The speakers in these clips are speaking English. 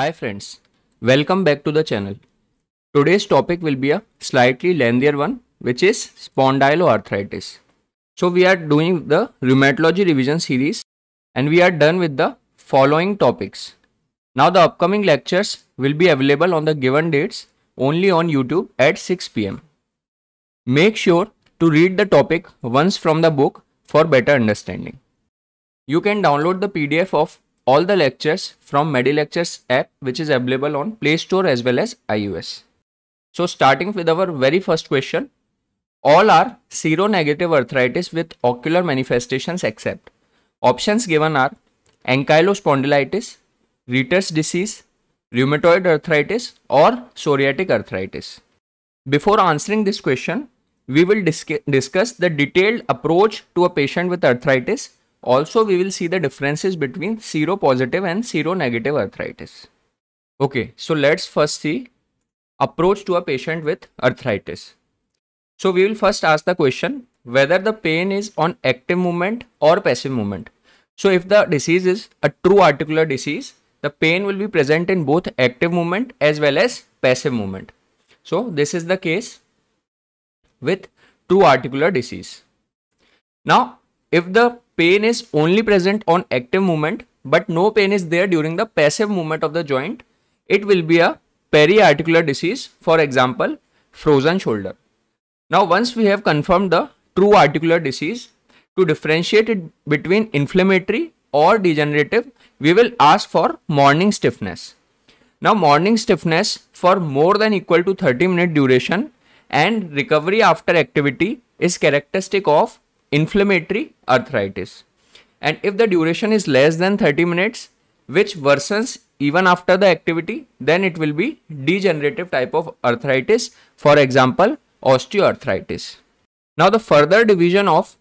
Hi friends, welcome back to the channel. Today's topic will be a slightly lengthier one which is spondyloarthritis. So we are doing the rheumatology revision series and we are done with the following topics. Now the upcoming lectures will be available on the given dates only on YouTube at 6 pm. Make sure to read the topic once from the book for better understanding. You can download the PDF of all the lectures from MediLectures app which is available on Play Store as well as iOS. So starting with our very first question, all are seronegative arthritis with ocular manifestations except options given are ankylospondylitis, Reader's disease, rheumatoid arthritis or psoriatic arthritis. Before answering this question, we will discuss the detailed approach to a patient with arthritis also, we will see the differences between zero positive and zero negative arthritis. Okay, so let's first see approach to a patient with arthritis. So we will first ask the question whether the pain is on active movement or passive movement. So if the disease is a true articular disease, the pain will be present in both active movement as well as passive movement. So this is the case with true articular disease. Now if the pain is only present on active movement but no pain is there during the passive movement of the joint, it will be a periarticular disease, for example, frozen shoulder. Now, once we have confirmed the true articular disease, to differentiate it between inflammatory or degenerative, we will ask for morning stiffness. Now, morning stiffness for more than equal to 30 minute duration and recovery after activity is characteristic of inflammatory arthritis. And if the duration is less than 30 minutes, which worsens even after the activity, then it will be degenerative type of arthritis, for example, osteoarthritis. Now, the further division of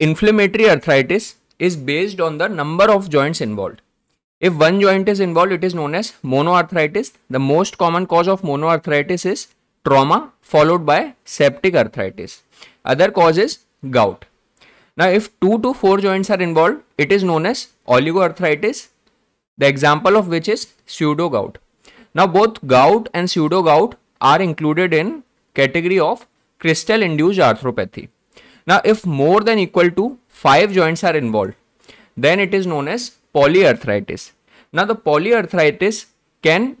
inflammatory arthritis is based on the number of joints involved. If one joint is involved, it is known as monoarthritis. The most common cause of monoarthritis is trauma followed by septic arthritis. Other cause is gout. Now, if 2 to 4 joints are involved, it is known as oligoarthritis, the example of which is pseudo gout. Now, both gout and pseudo gout are included in category of crystal induced arthropathy. Now, if more than equal to 5 joints are involved, then it is known as polyarthritis. Now, the polyarthritis can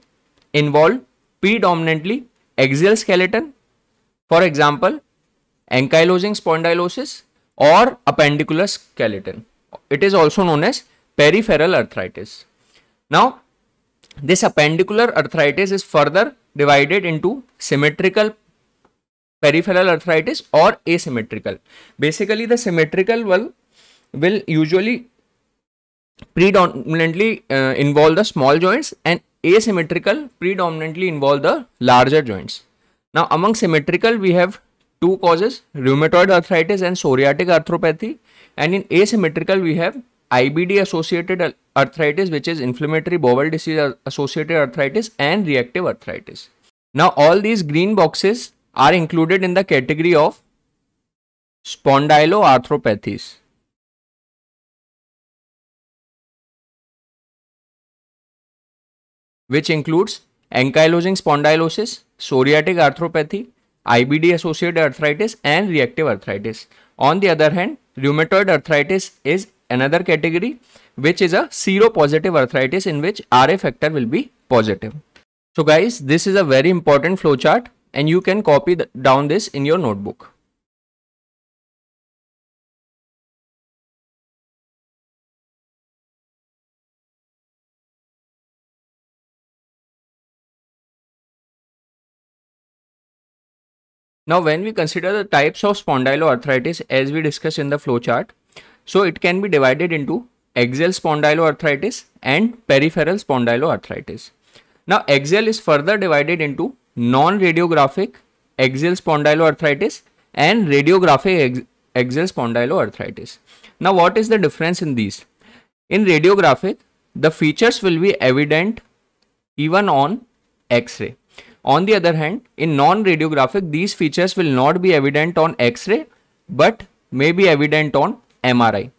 involve predominantly axial skeleton. For example, ankylosing spondylosis or appendicular skeleton. It is also known as peripheral arthritis. Now, this appendicular arthritis is further divided into symmetrical peripheral arthritis or asymmetrical. Basically, the symmetrical will will usually predominantly uh, involve the small joints and asymmetrical predominantly involve the larger joints. Now, among symmetrical, we have two causes rheumatoid arthritis and psoriatic arthropathy and in asymmetrical we have IBD associated arthritis which is inflammatory bowel disease associated arthritis and reactive arthritis. Now all these green boxes are included in the category of spondyloarthropathies. which includes ankylosing spondylosis, psoriatic arthropathy, IBD associated arthritis and reactive arthritis. On the other hand, rheumatoid arthritis is another category which is a seropositive arthritis in which RA factor will be positive. So guys, this is a very important flowchart and you can copy the, down this in your notebook. Now, when we consider the types of spondyloarthritis as we discussed in the flowchart, so it can be divided into axial spondyloarthritis and peripheral spondyloarthritis. Now, axial is further divided into non-radiographic axial spondyloarthritis and radiographic axial spondyloarthritis. Now, what is the difference in these? In radiographic, the features will be evident even on X-ray. On the other hand, in non-radiographic, these features will not be evident on X-ray, but may be evident on MRI.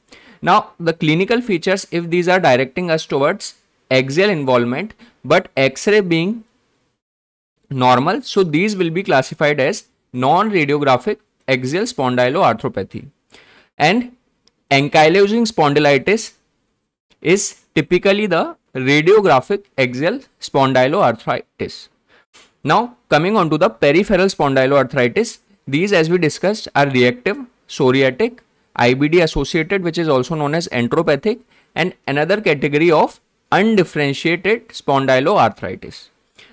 Now, the clinical features, if these are directing us towards axial involvement, but X-ray being normal, so these will be classified as non-radiographic axial spondyloarthropathy. And ankylosing spondylitis is typically the radiographic axial spondyloarthritis. Now coming on to the peripheral spondyloarthritis, these as we discussed are reactive, psoriatic, IBD associated which is also known as entropathic and another category of undifferentiated spondyloarthritis.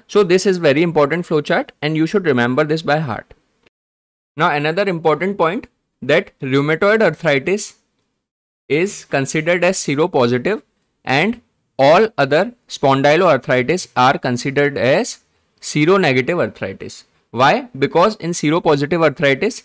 So this is very important flowchart and you should remember this by heart. Now another important point that rheumatoid arthritis is considered as seropositive and all other spondyloarthritis are considered as seronegative arthritis. Why? Because in seropositive arthritis,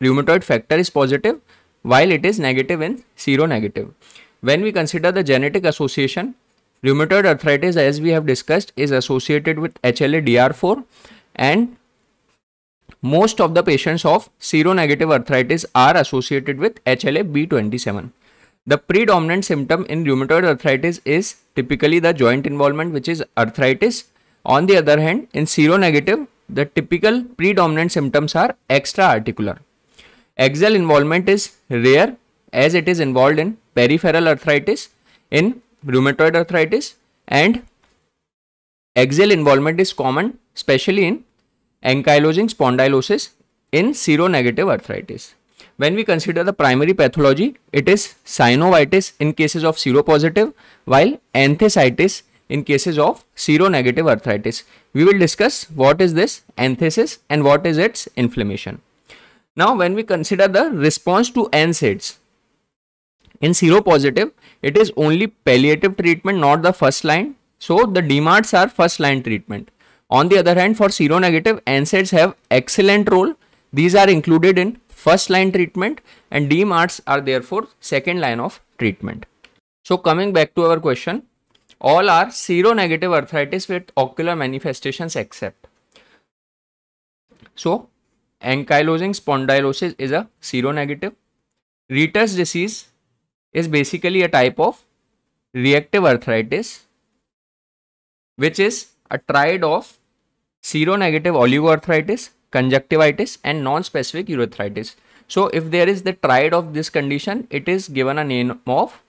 rheumatoid factor is positive while it is negative in seronegative. When we consider the genetic association, rheumatoid arthritis as we have discussed is associated with HLA-DR4 and most of the patients of seronegative arthritis are associated with HLA-B27. The predominant symptom in rheumatoid arthritis is typically the joint involvement which is arthritis on the other hand, in seronegative, the typical predominant symptoms are extra-articular. Axial involvement is rare as it is involved in peripheral arthritis, in rheumatoid arthritis and axial involvement is common especially in ankylosing spondylosis in seronegative arthritis. When we consider the primary pathology, it is synovitis in cases of seropositive while enthesitis in cases of seronegative arthritis. We will discuss what is this anthesis and what is its inflammation. Now, when we consider the response to NSAIDs, in seropositive, it is only palliative treatment, not the first line. So, the DMARDs are first line treatment. On the other hand, for seronegative, NSAIDs have excellent role. These are included in first line treatment and DMARDs are therefore second line of treatment. So coming back to our question, all are zero-negative arthritis with ocular manifestations except. So, ankylosing spondylosis is a zero-negative Reader's disease is basically a type of reactive arthritis which is a triad of seronegative oligoarthritis, conjunctivitis and non-specific urethritis. So if there is the triad of this condition, it is given a name of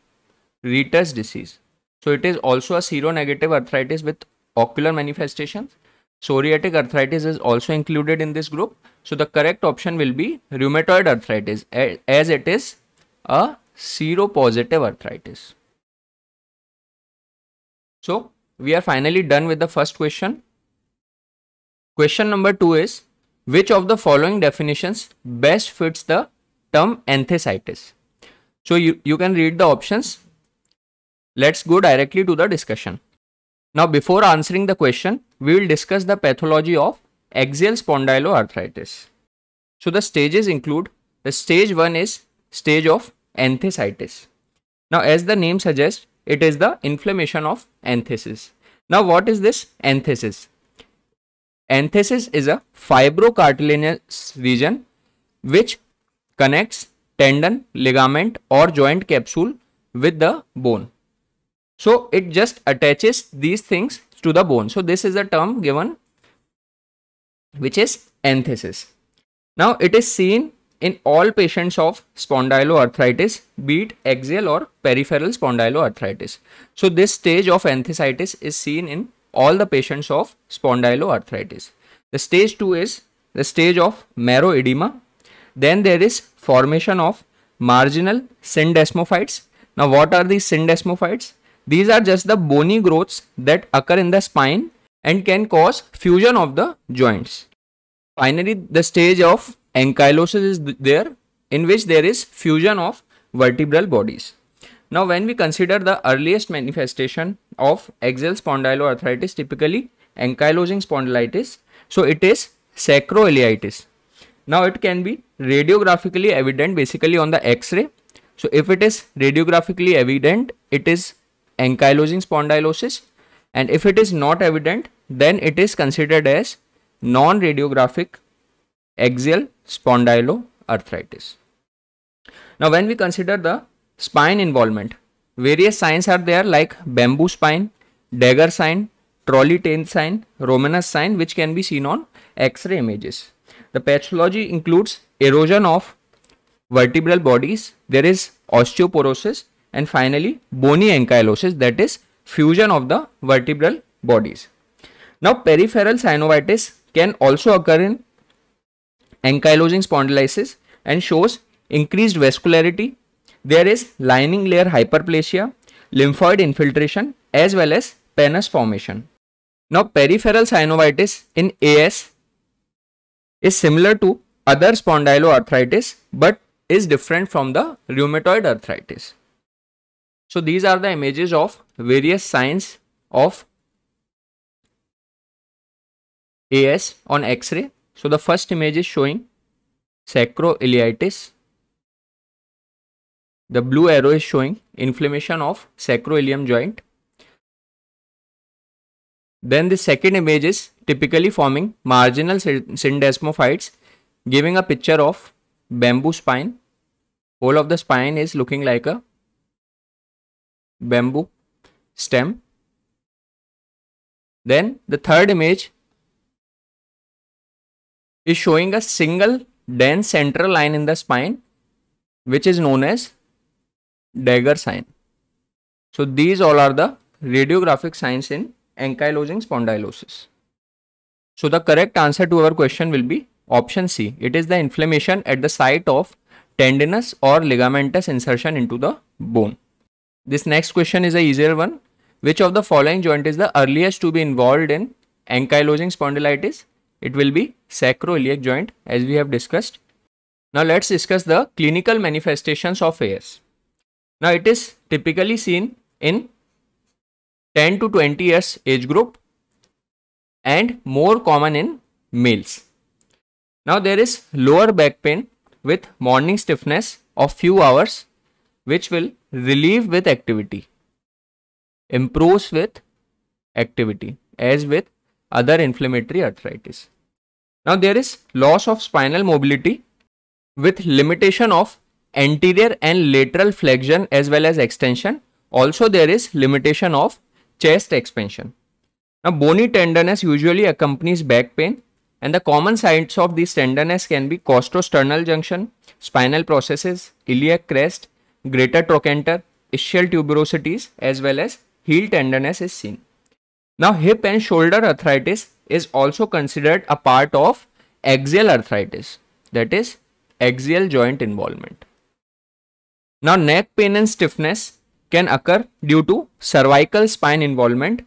Reader's disease. So it is also a seronegative arthritis with ocular manifestations. Psoriatic arthritis is also included in this group. So the correct option will be rheumatoid arthritis as it is a seropositive arthritis. So we are finally done with the first question. Question number two is which of the following definitions best fits the term enthesitis? So you, you can read the options Let's go directly to the discussion. Now before answering the question, we will discuss the pathology of axial spondyloarthritis. So the stages include, the stage 1 is stage of enthesitis. Now as the name suggests, it is the inflammation of enthesis. Now what is this enthesis? Enthesis is a fibrocartilaginous region which connects tendon, ligament or joint capsule with the bone. So it just attaches these things to the bone. So this is a term given which is enthesis. Now it is seen in all patients of spondyloarthritis, be it axial or peripheral spondyloarthritis. So this stage of enthesitis is seen in all the patients of spondyloarthritis. The stage 2 is the stage of marrow edema. Then there is formation of marginal syndesmophytes. Now what are these syndesmophytes? These are just the bony growths that occur in the spine and can cause fusion of the joints. Finally, the stage of ankylosis is there in which there is fusion of vertebral bodies. Now, when we consider the earliest manifestation of axial spondyloarthritis, typically ankylosing spondylitis, so it is sacroiliitis. Now, it can be radiographically evident basically on the x-ray. So, if it is radiographically evident, it is ankylosing spondylosis and if it is not evident then it is considered as non-radiographic axial spondyloarthritis. Now when we consider the spine involvement, various signs are there like bamboo spine, dagger sign, trolley tail sign, Romanus sign which can be seen on X-ray images. The pathology includes erosion of vertebral bodies, there is osteoporosis and finally bony ankylosis that is fusion of the vertebral bodies. Now peripheral synovitis can also occur in ankylosing spondylitis and shows increased vascularity. There is lining layer hyperplasia, lymphoid infiltration as well as pannus formation. Now peripheral synovitis in AS is similar to other spondyloarthritis but is different from the rheumatoid arthritis. So these are the images of various signs of AS on X-ray. So the first image is showing sacroiliitis. The blue arrow is showing inflammation of sacroilium joint. Then the second image is typically forming marginal syndesmophytes giving a picture of bamboo spine. Whole of the spine is looking like a bamboo stem. Then the third image is showing a single dense central line in the spine which is known as dagger sign. So these all are the radiographic signs in ankylosing spondylosis. So the correct answer to our question will be option C. It is the inflammation at the site of tendinous or ligamentous insertion into the bone. This next question is a easier one. Which of the following joint is the earliest to be involved in ankylosing spondylitis? It will be sacroiliac joint as we have discussed. Now let's discuss the clinical manifestations of AS. Now it is typically seen in 10 to 20 years age group and more common in males. Now there is lower back pain with morning stiffness of few hours which will relieve with activity, improves with activity as with other inflammatory arthritis. Now there is loss of spinal mobility with limitation of anterior and lateral flexion as well as extension. Also there is limitation of chest expansion. Now bony tenderness usually accompanies back pain and the common signs of this tenderness can be costosternal junction, spinal processes, iliac crest, greater trochanter, ischial tuberosities as well as heel tenderness is seen. Now hip and shoulder arthritis is also considered a part of axial arthritis that is axial joint involvement. Now neck pain and stiffness can occur due to cervical spine involvement.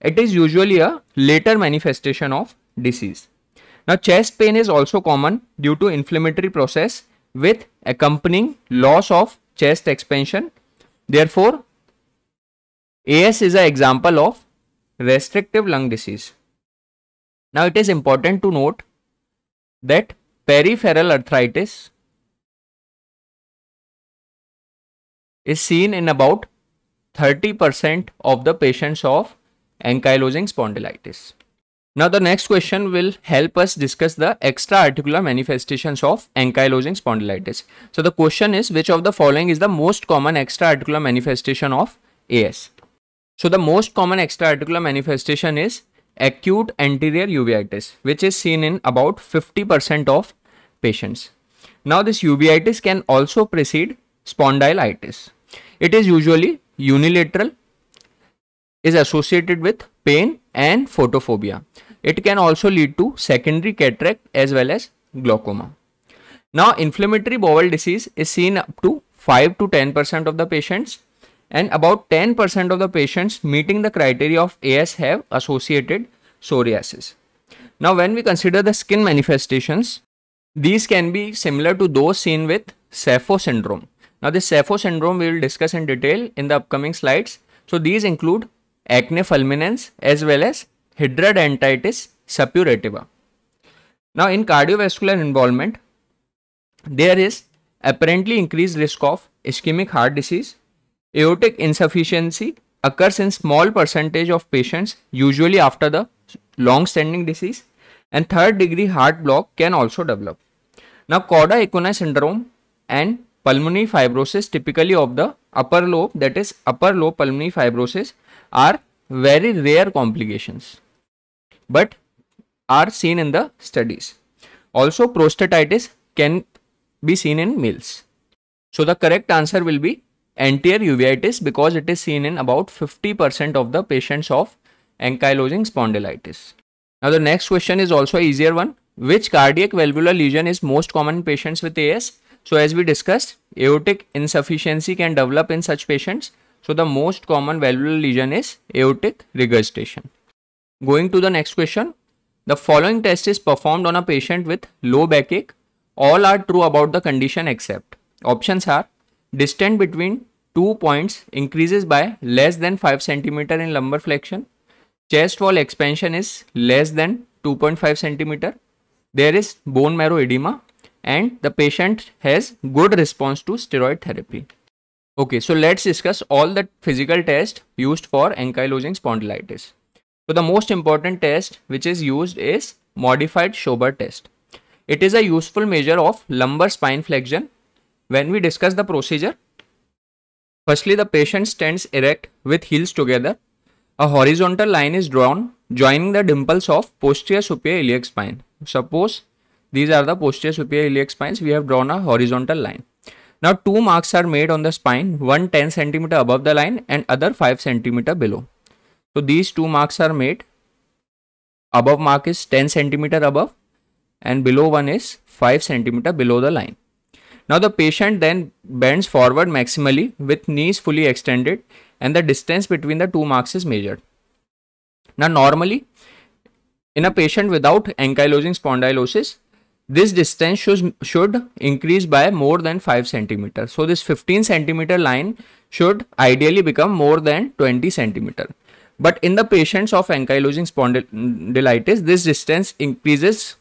It is usually a later manifestation of disease. Now chest pain is also common due to inflammatory process with accompanying loss of chest expansion. Therefore, AS is an example of restrictive lung disease. Now it is important to note that peripheral arthritis is seen in about 30% of the patients of ankylosing spondylitis. Now the next question will help us discuss the extra-articular manifestations of ankylosing spondylitis. So the question is which of the following is the most common extra-articular manifestation of AS? So the most common extra-articular manifestation is acute anterior uveitis which is seen in about 50% of patients. Now this uveitis can also precede spondylitis. It is usually unilateral, is associated with pain and photophobia. It can also lead to secondary cataract as well as glaucoma. Now inflammatory bowel disease is seen up to 5 to 10% of the patients and about 10% of the patients meeting the criteria of AS have associated psoriasis. Now when we consider the skin manifestations, these can be similar to those seen with Sappho syndrome. Now this Sappho syndrome we will discuss in detail in the upcoming slides. So these include acne fulminans as well as hidradenitis suppurativa. Now in cardiovascular involvement, there is apparently increased risk of ischemic heart disease. Aortic insufficiency occurs in small percentage of patients usually after the long standing disease and third degree heart block can also develop. Now cauda equina syndrome and pulmonary fibrosis typically of the upper lobe that is upper lobe pulmonary fibrosis are very rare complications but are seen in the studies. Also prostatitis can be seen in males. So the correct answer will be anterior uveitis because it is seen in about 50% of the patients of ankylosing spondylitis. Now the next question is also easier one. Which cardiac valvular lesion is most common in patients with AS? So as we discussed, aortic insufficiency can develop in such patients so the most common valvular lesion is aortic regurgitation. Going to the next question. The following test is performed on a patient with low backache. All are true about the condition except. Options are distance between two points increases by less than 5 cm in lumbar flexion. Chest wall expansion is less than 2.5 cm. There is bone marrow edema and the patient has good response to steroid therapy. Okay, so let's discuss all the physical tests used for ankylosing spondylitis. So the most important test which is used is modified Schober test. It is a useful measure of lumbar spine flexion. When we discuss the procedure, firstly the patient stands erect with heels together. A horizontal line is drawn joining the dimples of posterior superior iliac spine. Suppose these are the posterior superior iliac spines, we have drawn a horizontal line. Now two marks are made on the spine, one 10 centimeter above the line and other 5 centimeter below. So these two marks are made. Above mark is 10 centimeter above and below one is 5 centimeter below the line. Now the patient then bends forward maximally with knees fully extended and the distance between the two marks is measured. Now normally in a patient without ankylosing spondylosis, this distance should, should increase by more than 5 centimeter. So this 15 centimeter line should ideally become more than 20 centimeter. But in the patients of ankylosing spondylitis, this distance increases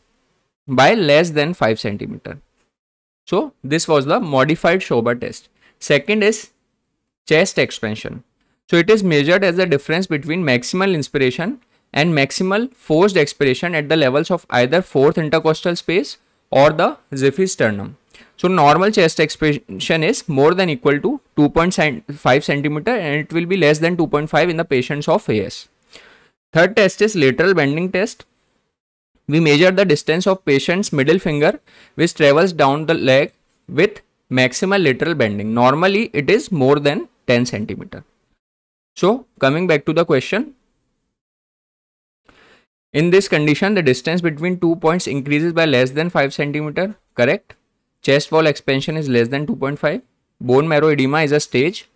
by less than 5 centimeter. So this was the modified Schober test. Second is chest expansion. So it is measured as the difference between maximal inspiration and maximal forced expiration at the levels of either fourth intercostal space or the Zipf's sternum. So normal chest expansion is more than equal to 2.5 centimeter and it will be less than 2.5 in the patients of AS. Third test is lateral bending test. We measure the distance of patient's middle finger which travels down the leg with maximal lateral bending. Normally it is more than 10 centimeter. So coming back to the question, in this condition, the distance between two points increases by less than 5 cm, correct? Chest wall expansion is less than 2.5. Bone marrow edema is a stage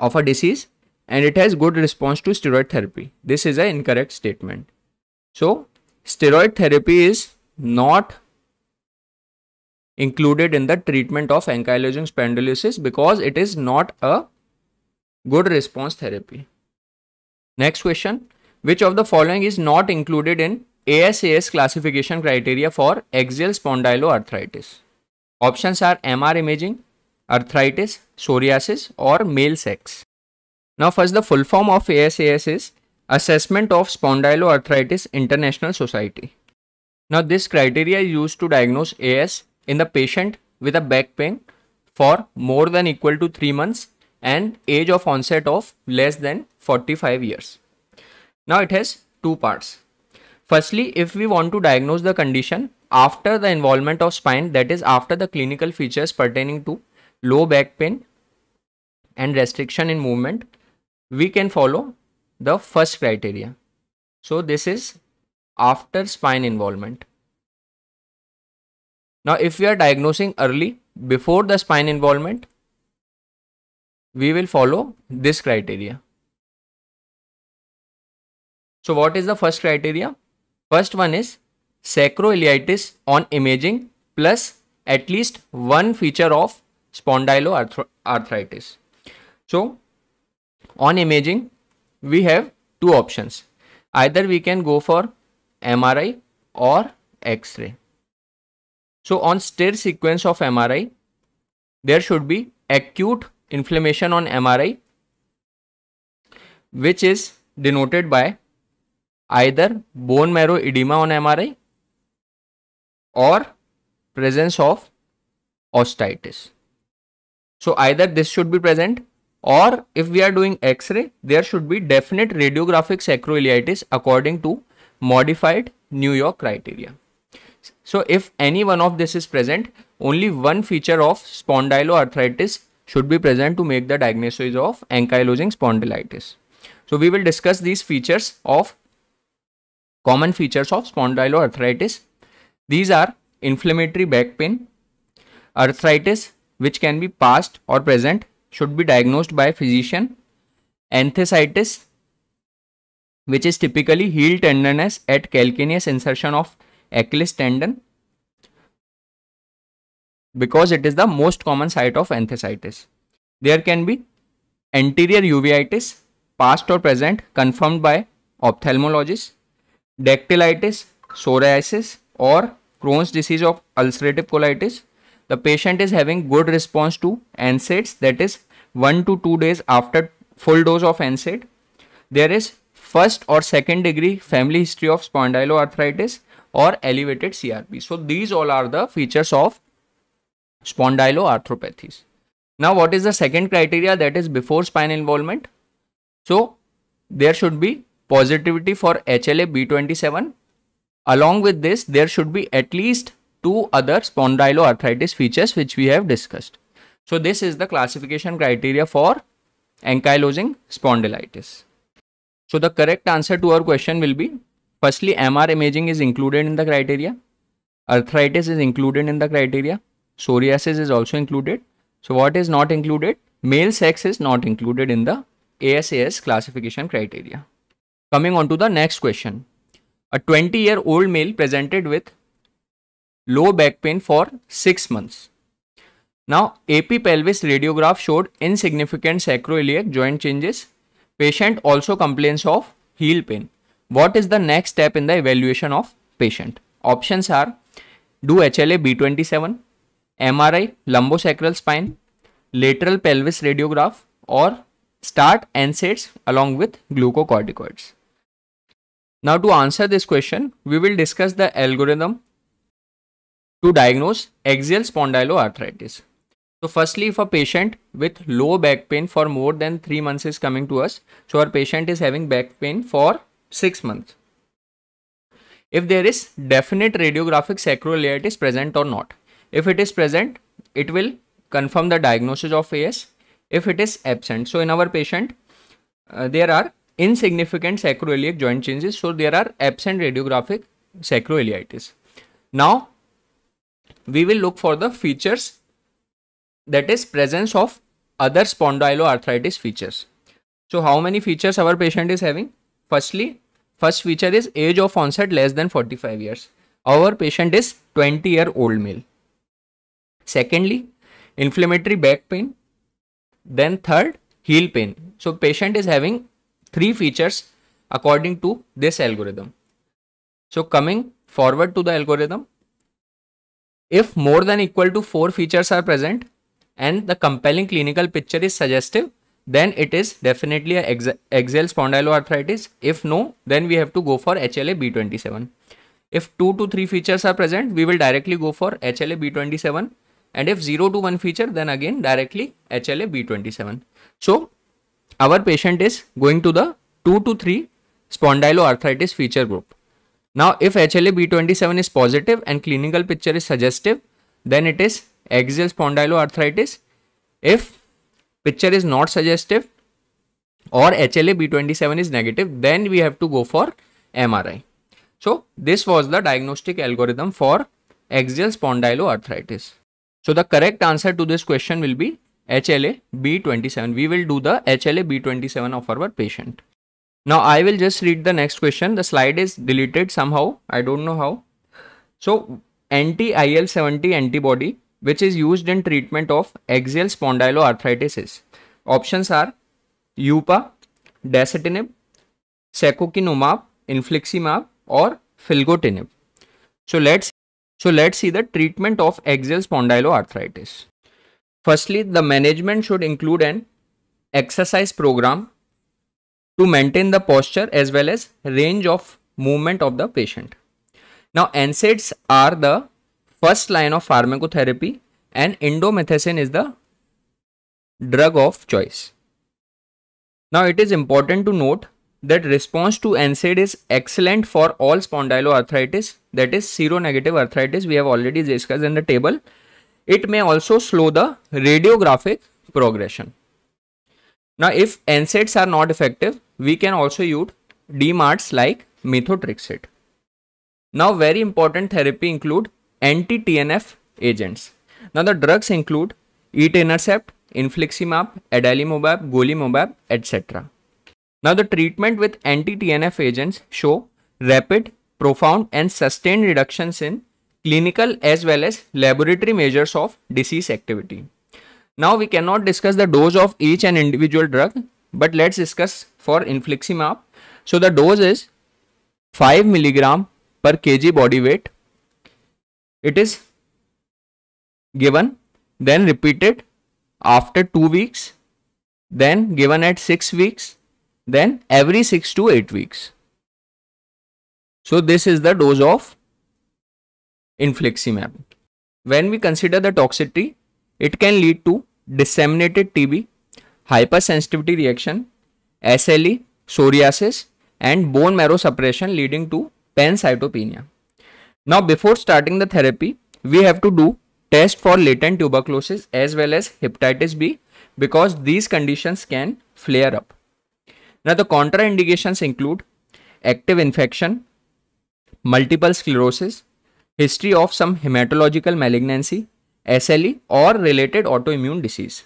of a disease and it has good response to steroid therapy. This is an incorrect statement. So, steroid therapy is not included in the treatment of ankylosing spondylosis because it is not a good response therapy. Next question. Which of the following is not included in ASAS classification criteria for axial spondyloarthritis? Options are MR imaging, arthritis, psoriasis or male sex. Now first the full form of ASAS is Assessment of Spondyloarthritis International Society. Now this criteria is used to diagnose AS in the patient with a back pain for more than equal to 3 months and age of onset of less than 45 years. Now it has two parts. Firstly, if we want to diagnose the condition after the involvement of spine, that is after the clinical features pertaining to low back pain and restriction in movement, we can follow the first criteria. So this is after spine involvement. Now if we are diagnosing early before the spine involvement, we will follow this criteria. So what is the first criteria? First one is sacroiliitis on imaging plus at least one feature of spondyloarthritis. So on imaging, we have two options. Either we can go for MRI or X-ray. So on stair sequence of MRI, there should be acute inflammation on MRI, which is denoted by either bone marrow edema on MRI or presence of osteitis. So either this should be present or if we are doing X-ray, there should be definite radiographic sacroiliitis according to modified New York criteria. So if any one of this is present, only one feature of spondyloarthritis should be present to make the diagnosis of ankylosing spondylitis. So we will discuss these features of Common features of spondyloarthritis. These are inflammatory back pain, arthritis which can be past or present should be diagnosed by physician, enthesitis which is typically heel tenderness at calcaneus insertion of Achilles tendon because it is the most common site of enthesitis. There can be anterior uveitis, past or present, confirmed by ophthalmologist dactylitis, psoriasis or Crohn's disease of ulcerative colitis, the patient is having good response to NSAIDs that is 1 to 2 days after full dose of NSAID. There is first or second degree family history of spondyloarthritis or elevated CRP. So these all are the features of spondyloarthropathies. Now what is the second criteria that is before spinal involvement? So there should be positivity for HLA B27. Along with this, there should be at least two other spondyloarthritis features which we have discussed. So this is the classification criteria for ankylosing spondylitis. So the correct answer to our question will be firstly MR imaging is included in the criteria, arthritis is included in the criteria, psoriasis is also included. So what is not included? Male sex is not included in the ASAS classification criteria. Coming on to the next question. A 20 year old male presented with low back pain for 6 months. Now, AP pelvis radiograph showed insignificant sacroiliac joint changes. Patient also complains of heel pain. What is the next step in the evaluation of patient? Options are do HLA B27, MRI lumbosacral spine, lateral pelvis radiograph or start NSAIDs along with glucocorticoids. Now to answer this question, we will discuss the algorithm to diagnose axial spondyloarthritis. So firstly, if a patient with low back pain for more than 3 months is coming to us, so our patient is having back pain for 6 months. If there is definite radiographic sacroiliitis present or not. If it is present, it will confirm the diagnosis of AS if it is absent. So in our patient, uh, there are insignificant sacroiliac joint changes. So there are absent radiographic sacroiliitis. Now we will look for the features that is presence of other spondyloarthritis features. So how many features our patient is having? Firstly, first feature is age of onset less than 45 years. Our patient is 20 year old male. Secondly, inflammatory back pain then third, heel pain. So patient is having three features according to this algorithm. So coming forward to the algorithm, if more than equal to four features are present and the compelling clinical picture is suggestive, then it is definitely a axial spondyloarthritis. If no, then we have to go for HLA B27. If two to three features are present, we will directly go for HLA B27 and if 0 to 1 feature then again directly HLA B27. So our patient is going to the 2 to 3 spondyloarthritis feature group. Now if HLA B27 is positive and clinical picture is suggestive then it is axial spondyloarthritis. If picture is not suggestive or HLA B27 is negative then we have to go for MRI. So this was the diagnostic algorithm for axial spondyloarthritis. So the correct answer to this question will be HLA B27. We will do the HLA B27 of our patient. Now I will just read the next question. The slide is deleted somehow. I don't know how. So anti-IL-70 antibody which is used in treatment of axial spondyloarthritis Options are UPA, Dasatinib, Secukinumab, Infliximab or Filgotinib. So let's so let's see the treatment of axial spondyloarthritis. Firstly, the management should include an exercise program to maintain the posture as well as range of movement of the patient. Now, NSAIDs are the first line of pharmacotherapy and indomethacin is the drug of choice. Now, it is important to note that response to NSAID is excellent for all spondyloarthritis that is seronegative arthritis we have already discussed in the table. It may also slow the radiographic progression. Now if NSAIDs are not effective we can also use DMARDs like methotrexate. Now very important therapy include anti-TNF agents. Now the drugs include etanercept, infliximab, adalimumab, golimumab etc. Now the treatment with anti-TNF agents show rapid, profound and sustained reductions in clinical as well as laboratory measures of disease activity. Now we cannot discuss the dose of each and individual drug but let's discuss for infliximab. So the dose is 5 milligram per kg body weight. It is given then repeated after 2 weeks then given at 6 weeks then every 6 to 8 weeks. So this is the dose of infliximab. When we consider the toxicity, it can lead to disseminated TB, hypersensitivity reaction, SLE, psoriasis and bone marrow suppression leading to pancytopenia. Now before starting the therapy, we have to do test for latent tuberculosis as well as hepatitis B because these conditions can flare up. Now the contraindications include active infection, multiple sclerosis, history of some hematological malignancy, SLE or related autoimmune disease.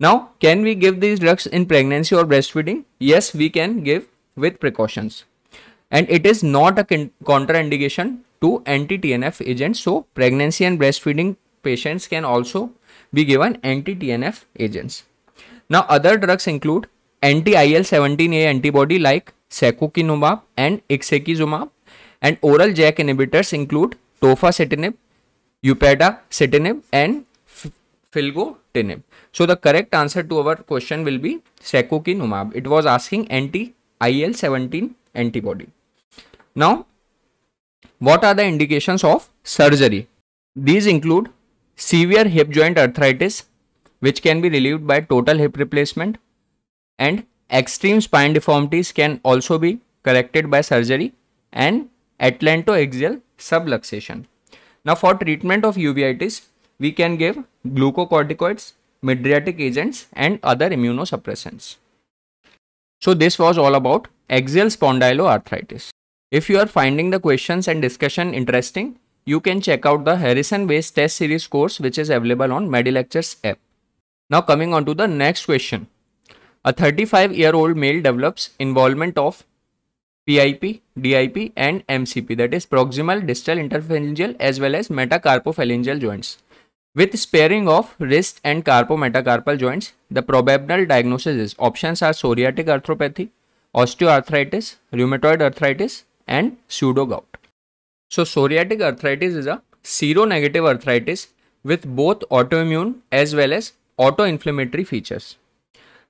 Now, can we give these drugs in pregnancy or breastfeeding? Yes, we can give with precautions. And it is not a contraindication to anti-TNF agents. So, pregnancy and breastfeeding patients can also be given anti-TNF agents. Now, other drugs include anti IL 17A antibody like secukinumab and ixekizumab, and oral JAK inhibitors include tofacitinib, upadacitinib, and filgotinib. So the correct answer to our question will be secukinumab. It was asking anti IL 17 antibody. Now, what are the indications of surgery? These include severe hip joint arthritis, which can be relieved by total hip replacement, and extreme spine deformities can also be corrected by surgery and atlantoaxial subluxation. Now for treatment of uveitis, we can give glucocorticoids, midriatic agents and other immunosuppressants. So this was all about axial spondyloarthritis. If you are finding the questions and discussion interesting, you can check out the Harrison based test series course which is available on MediLectures app. Now coming on to the next question. A 35 year old male develops involvement of PIP, DIP and MCP that is proximal distal interphalangeal as well as metacarpophalangeal joints. With sparing of wrist and carpometacarpal joints, the probable diagnosis is options are psoriatic arthropathy, osteoarthritis, rheumatoid arthritis and pseudo gout. So psoriatic arthritis is a seronegative arthritis with both autoimmune as well as autoinflammatory features.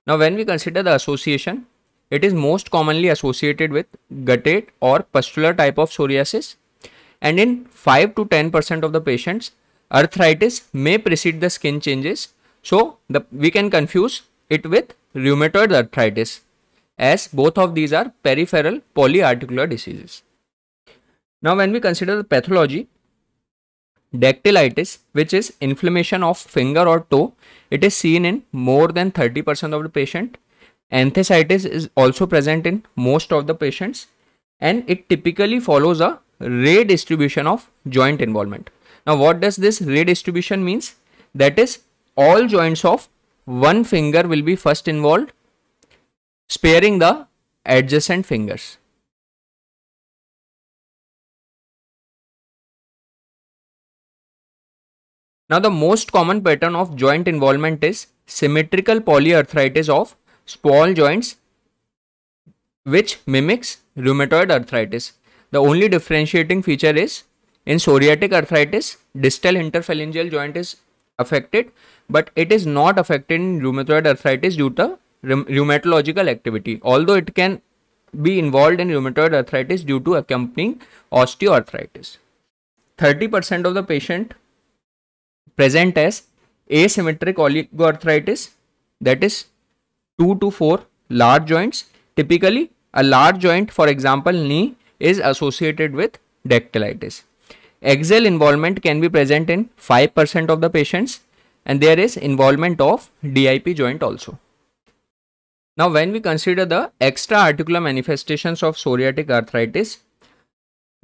Now when we consider the association, it is most commonly associated with guttate or pustular type of psoriasis and in 5 to 10% of the patients, arthritis may precede the skin changes. So the, we can confuse it with rheumatoid arthritis as both of these are peripheral polyarticular diseases. Now when we consider the pathology, Dactylitis, which is inflammation of finger or toe, it is seen in more than 30% of the patient. Enthesitis is also present in most of the patients and it typically follows a redistribution distribution of joint involvement. Now what does this redistribution distribution means? That is all joints of one finger will be first involved sparing the adjacent fingers. Now the most common pattern of joint involvement is symmetrical polyarthritis of small joints which mimics rheumatoid arthritis. The only differentiating feature is in psoriatic arthritis distal interphalangeal joint is affected but it is not affected in rheumatoid arthritis due to rheumatological activity although it can be involved in rheumatoid arthritis due to accompanying osteoarthritis. 30% of the patient present as asymmetric oligoarthritis that is 2 to 4 large joints. Typically a large joint for example knee is associated with dactylitis. Axial involvement can be present in 5% of the patients and there is involvement of DIP joint also. Now when we consider the extra-articular manifestations of psoriatic arthritis,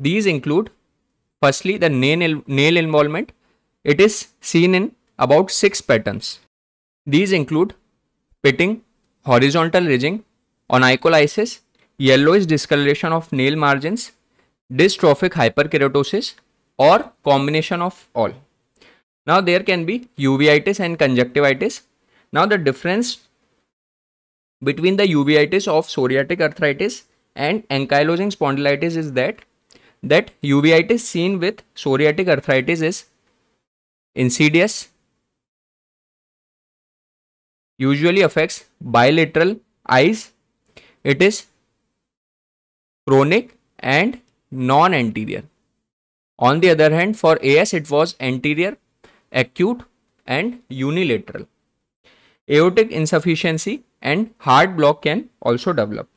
these include firstly the nail, nail involvement it is seen in about 6 patterns. These include pitting, horizontal ridging, onycholysis, yellowish discoloration of nail margins, dystrophic hyperkeratosis or combination of all. Now there can be uveitis and conjunctivitis. Now the difference between the uveitis of psoriatic arthritis and ankylosing spondylitis is that that uveitis seen with psoriatic arthritis is insidious, usually affects bilateral eyes. It is chronic and non-anterior. On the other hand, for AS it was anterior, acute and unilateral. Aortic insufficiency and heart block can also develop.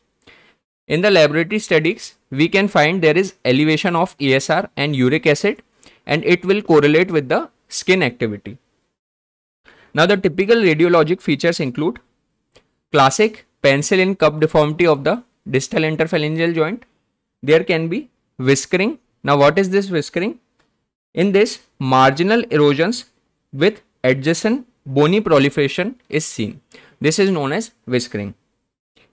In the laboratory studies, we can find there is elevation of ESR and uric acid and it will correlate with the skin activity. Now the typical radiologic features include classic pencil in cup deformity of the distal interphalangeal joint. There can be whiskering. Now what is this whiskering? In this marginal erosions with adjacent bony proliferation is seen. This is known as whiskering.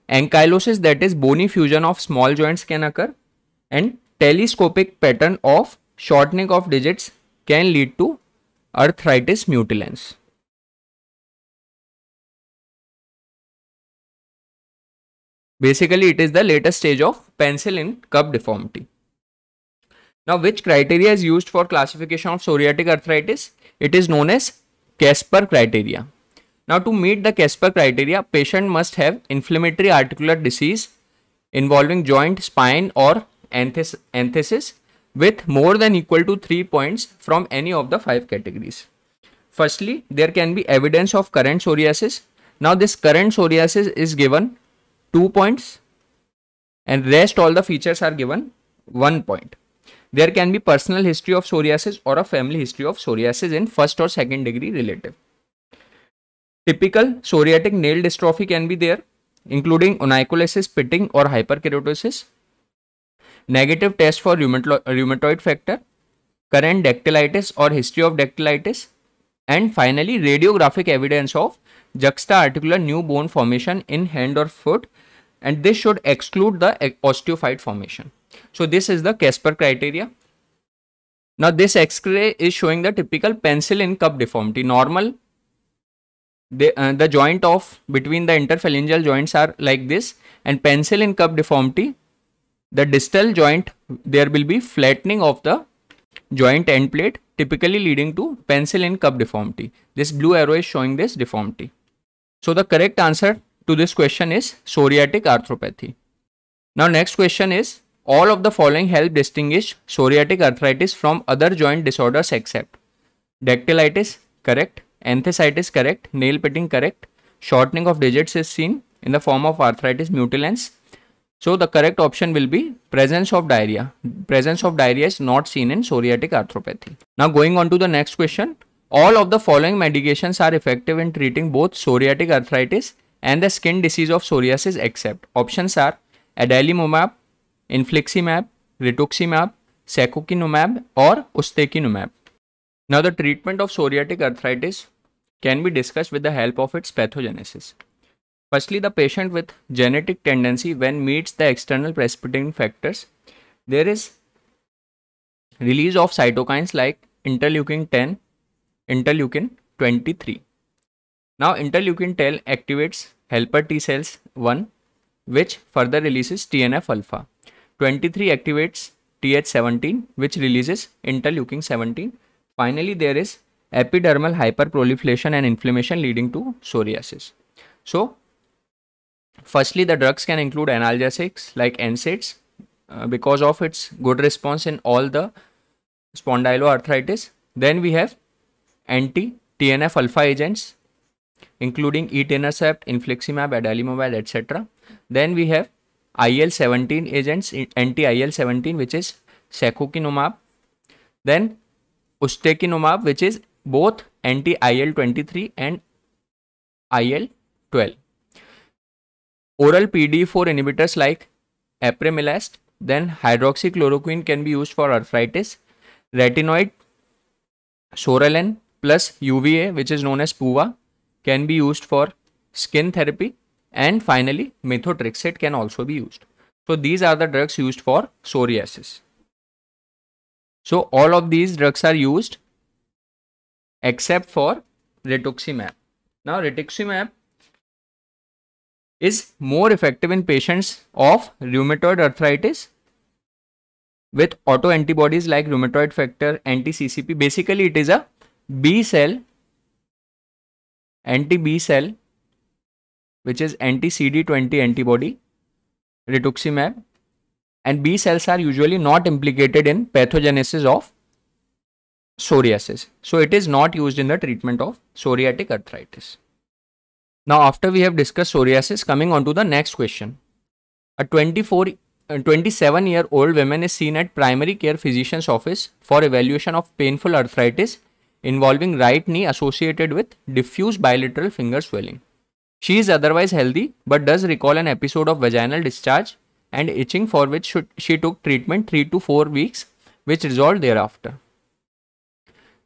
Ankylosis that is bony fusion of small joints can occur and telescopic pattern of shortening of digits can lead to arthritis mutilans. Basically, it is the latest stage of pencil in cup deformity. Now, which criteria is used for classification of psoriatic arthritis? It is known as Casper criteria. Now, to meet the Casper criteria, patient must have inflammatory articular disease involving joint, spine or enthesis with more than equal to 3 points from any of the 5 categories. Firstly, there can be evidence of current psoriasis. Now this current psoriasis is given 2 points and rest all the features are given 1 point. There can be personal history of psoriasis or a family history of psoriasis in first or second degree relative. Typical psoriatic nail dystrophy can be there including onycholysis, pitting or hyperkeratosis negative test for rheumato rheumatoid factor, current dactylitis or history of dactylitis, and finally radiographic evidence of juxta-articular new bone formation in hand or foot and this should exclude the eh, osteophyte formation. So this is the Casper criteria. Now this x-ray is showing the typical pencil in cup deformity. Normal, the, uh, the joint of between the interphalangeal joints are like this and pencil in cup deformity the distal joint there will be flattening of the joint end plate typically leading to pencil in cup deformity. This blue arrow is showing this deformity. So the correct answer to this question is psoriatic arthropathy. Now next question is all of the following help distinguish psoriatic arthritis from other joint disorders except dactylitis correct, enthesitis correct, nail pitting correct, shortening of digits is seen in the form of arthritis mutilans so the correct option will be presence of diarrhea. Presence of diarrhea is not seen in psoriatic arthropathy. Now going on to the next question. All of the following medications are effective in treating both psoriatic arthritis and the skin disease of psoriasis except options are adalimumab, infliximab, rituximab, secukinumab or ustekinumab. Now the treatment of psoriatic arthritis can be discussed with the help of its pathogenesis. Firstly, the patient with genetic tendency when meets the external precipitating factors, there is release of cytokines like interleukin 10, interleukin 23. Now interleukin 10 activates helper T cells 1 which further releases TNF alpha. 23 activates TH17 which releases interleukin 17. Finally there is epidermal hyperproliferation and inflammation leading to psoriasis. So Firstly, the drugs can include analgesics like NSAIDs uh, because of its good response in all the spondyloarthritis. Then we have anti-TNF alpha agents including etanercept, infliximab, adalimumab, etc. Then we have IL-17 agents, anti-IL-17 which is secukinumab. Then ustekinumab which is both anti-IL-23 and IL-12. Oral pd 4 inhibitors like apremilast, then hydroxychloroquine can be used for arthritis, retinoid, soralen plus UVA which is known as PUVA can be used for skin therapy and finally methotrexate can also be used. So these are the drugs used for psoriasis. So all of these drugs are used except for rituximab. Now rituximab is more effective in patients of rheumatoid arthritis with autoantibodies like rheumatoid factor, anti-CCP. Basically, it is a B cell, anti-B cell, which is anti-CD20 antibody, rituximab. And B cells are usually not implicated in pathogenesis of psoriasis. So, it is not used in the treatment of psoriatic arthritis. Now, after we have discussed psoriasis, coming on to the next question. A 24, uh, 27 year old woman is seen at primary care physician's office for evaluation of painful arthritis involving right knee associated with diffuse bilateral finger swelling. She is otherwise healthy but does recall an episode of vaginal discharge and itching for which should, she took treatment 3 to 4 weeks which resolved thereafter.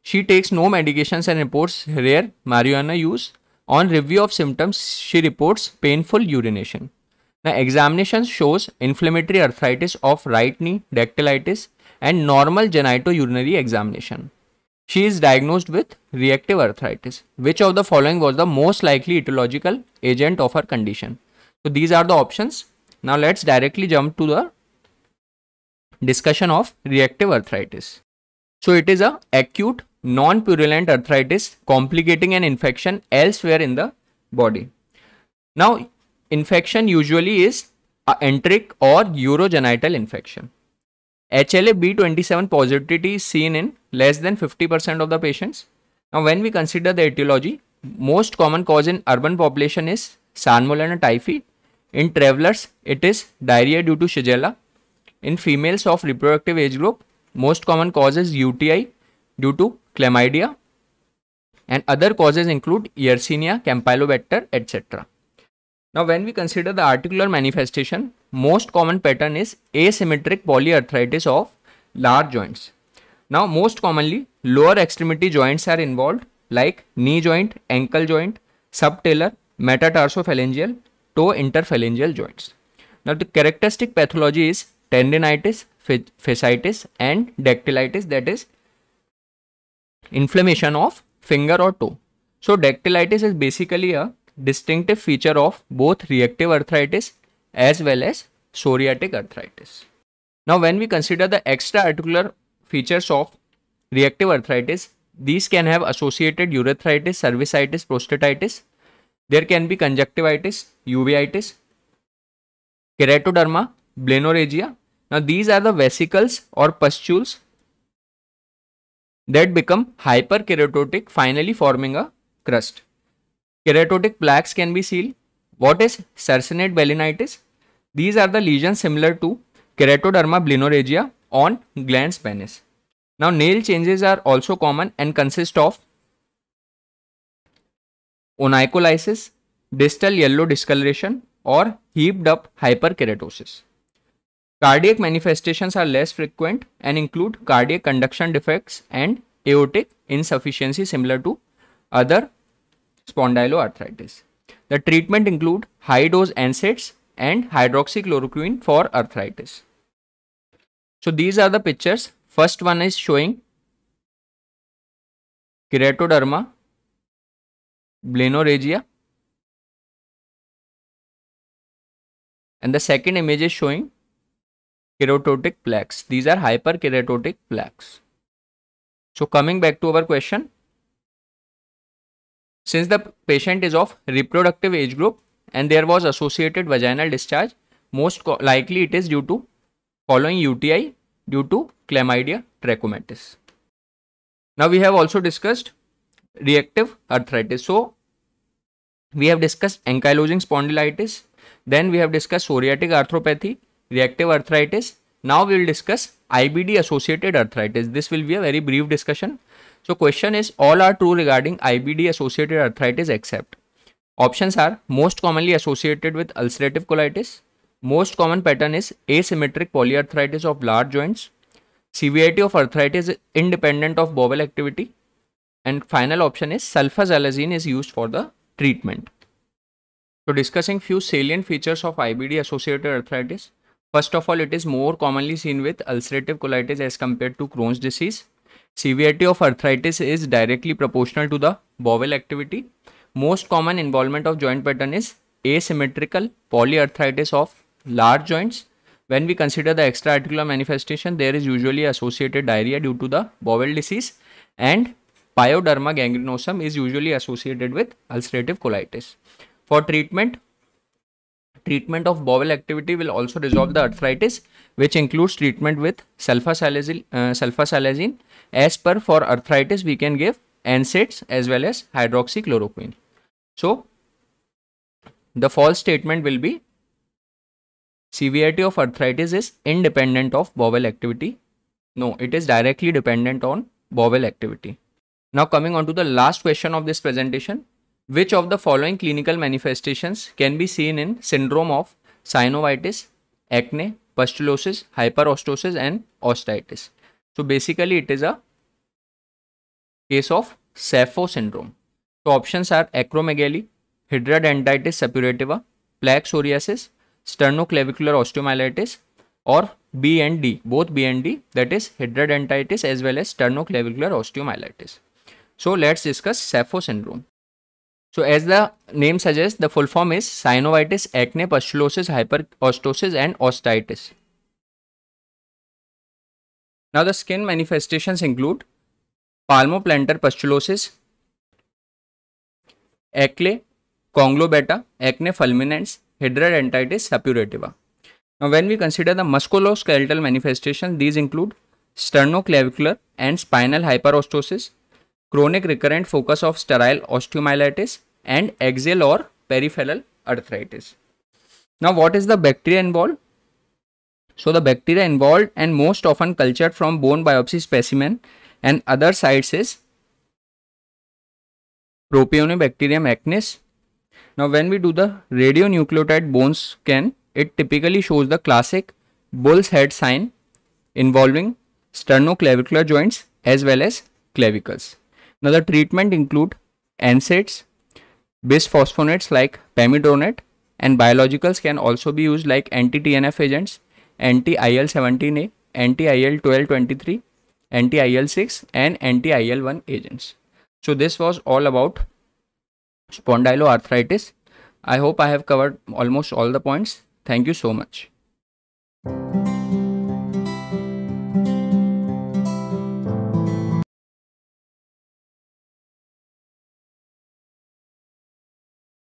She takes no medications and reports rare marijuana use on review of symptoms, she reports painful urination. The examination shows inflammatory arthritis of right knee, dactylitis, and normal genitourinary examination. She is diagnosed with reactive arthritis. Which of the following was the most likely etiological agent of her condition? So these are the options. Now let's directly jump to the discussion of reactive arthritis. So it is a acute non-purulent arthritis complicating an infection elsewhere in the body. Now, infection usually is enteric or urogenital infection. HLA B27 positivity is seen in less than 50% of the patients. Now, when we consider the etiology, most common cause in urban population is salmonella typhi. In travelers, it is diarrhea due to shigella. In females of reproductive age group, most common cause is UTI due to chlamydia and other causes include Yersinia, Campylobacter, etc. Now when we consider the articular manifestation, most common pattern is asymmetric polyarthritis of large joints. Now most commonly lower extremity joints are involved like knee joint, ankle joint, subtalar, metatarsophalangeal, toe interphalangeal joints. Now the characteristic pathology is tendinitis, fasciitis and dactylitis that is Inflammation of finger or toe. So dactylitis is basically a distinctive feature of both reactive arthritis as well as psoriatic arthritis. Now when we consider the extra-articular features of reactive arthritis, these can have associated urethritis, cervicitis, prostatitis. There can be conjunctivitis, uveitis, keratoderma, blaenoregia. Now these are the vesicles or pustules that become hyperkeratotic finally forming a crust. Keratotic plaques can be seen. What is sarsenate balanitis? These are the lesions similar to keratoderma blenoregia on glans penis. Now nail changes are also common and consist of onycholysis, distal yellow discoloration or heaped up hyperkeratosis. Cardiac manifestations are less frequent and include cardiac conduction defects and aortic insufficiency similar to other spondyloarthritis. The treatment include high dose NSAIDs and hydroxychloroquine for arthritis. So these are the pictures. First one is showing keratoderma, blenoregia and the second image is showing keratotic plaques. These are hyperkeratotic plaques. So coming back to our question, since the patient is of reproductive age group and there was associated vaginal discharge, most likely it is due to following UTI due to chlamydia trachomatis. Now we have also discussed reactive arthritis. So we have discussed ankylosing spondylitis, then we have discussed psoriatic arthropathy, reactive arthritis. Now we will discuss IBD associated arthritis. This will be a very brief discussion. So question is all are true regarding IBD associated arthritis except options are most commonly associated with ulcerative colitis. Most common pattern is asymmetric polyarthritis of large joints. Severity of arthritis is independent of bowel activity. And final option is sulfasalazine is used for the treatment. So discussing few salient features of IBD associated arthritis. First of all, it is more commonly seen with ulcerative colitis as compared to Crohn's disease. Severity of arthritis is directly proportional to the bowel activity. Most common involvement of joint pattern is asymmetrical polyarthritis of large joints. When we consider the extraarticular manifestation, there is usually associated diarrhea due to the bowel disease and pyoderma gangrenosum is usually associated with ulcerative colitis. For treatment, Treatment of bowel activity will also resolve the arthritis, which includes treatment with uh, sulfasalazine, uh, As per for arthritis, we can give NSAIDs as well as hydroxychloroquine. So, the false statement will be severity of arthritis is independent of bowel activity. No, it is directly dependent on bowel activity. Now coming on to the last question of this presentation, which of the following clinical manifestations can be seen in syndrome of synovitis, acne, pustulosis, hyperostosis and osteitis? So basically it is a case of Sappho syndrome. So options are acromegaly, hydradentitis suppurativa, plaque psoriasis, sternoclavicular osteomyelitis or B and D, both B and D that is hydradentitis as well as sternoclavicular osteomyelitis. So let's discuss Sappho syndrome. So as the name suggests, the full form is synovitis, acne, pustulosis, hyperostosis and osteitis. Now the skin manifestations include palmoplantar pustulosis, acne, conglobata, acne fulminans, hidradentitis, suppurativa. Now when we consider the musculoskeletal manifestations, these include sternoclavicular and spinal hyperostosis, chronic recurrent focus of sterile osteomyelitis and axial or peripheral arthritis. Now what is the bacteria involved? So the bacteria involved and most often cultured from bone biopsy specimen and other sites is Propionibacterium acnes. Now when we do the radionucleotide bone scan, it typically shows the classic bull's head sign involving sternoclavicular joints as well as clavicles. Now the treatment include NSAIDs, bisphosphonates like pamidronate and biologicals can also be used like anti-TNF agents, anti-IL-17A, anti-IL-1223, anti-IL-6 and anti-IL-1 agents. So this was all about spondyloarthritis. I hope I have covered almost all the points. Thank you so much.